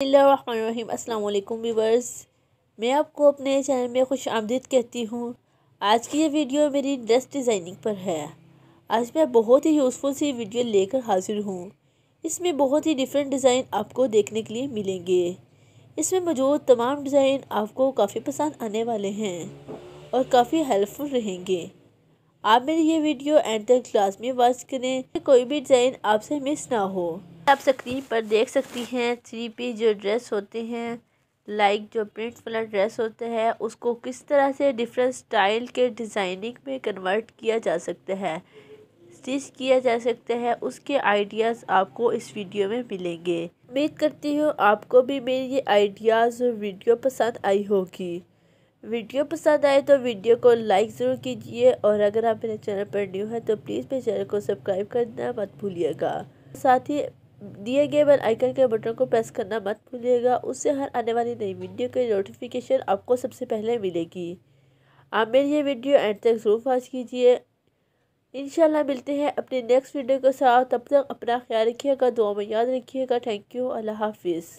अस्सलाम वीवर्स मैं आपको अपने चैनल में खुश आमदीद कहती हूँ आज की ये वीडियो मेरी ड्रेस डिज़ाइनिंग पर है आज मैं बहुत ही यूज़फुल सी वीडियो लेकर हाजिर हूँ इसमें बहुत ही डिफरेंट डिज़ाइन आपको देखने के लिए मिलेंगे इसमें मौजूद तमाम डिज़ाइन आपको काफ़ी पसंद आने वाले हैं और काफ़ी हेल्पफुल रहेंगे आप मेरी ये वीडियो एंड तक क्लास में वॉच करें कोई भी डिज़ाइन आपसे मिस ना हो आप स्क्रीन पर देख सकती हैं थ्री पी जो ड्रेस होते हैं लाइक जो प्रिंट वाला ड्रेस होता है उसको किस तरह से डिफरेंट स्टाइल के डिज़ाइनिंग में कन्वर्ट किया जा सकता है स्टिच किया जा सकता है उसके आइडियाज़ आपको इस वीडियो में मिलेंगे उम्मीद करती हूँ आपको भी मेरी ये आइडियाज़ और वीडियो पसंद आई होगी वीडियो पसंद आए तो वीडियो को लाइक ज़रूर कीजिए और अगर आप मेरे चैनल पर न्यू हैं तो प्लीज़ मेरे चैनल को सब्सक्राइब करना मत भूलिएगा साथ ही दिए गए बेल आइकन के बटन को प्रेस करना मत भूलिएगा उससे हर आने वाली नई वीडियो की नोटिफिकेशन आपको सबसे पहले मिलेगी आप मेरी ये वीडियो एंड तक जरूर वॉच कीजिए इंशाल्लाह मिलते हैं अपने नेक्स्ट वीडियो के साथ तब तक अपना ख्याल रखिएगा दुआ में याद रखिएगा थैंक यू अल्लाह हाफिज़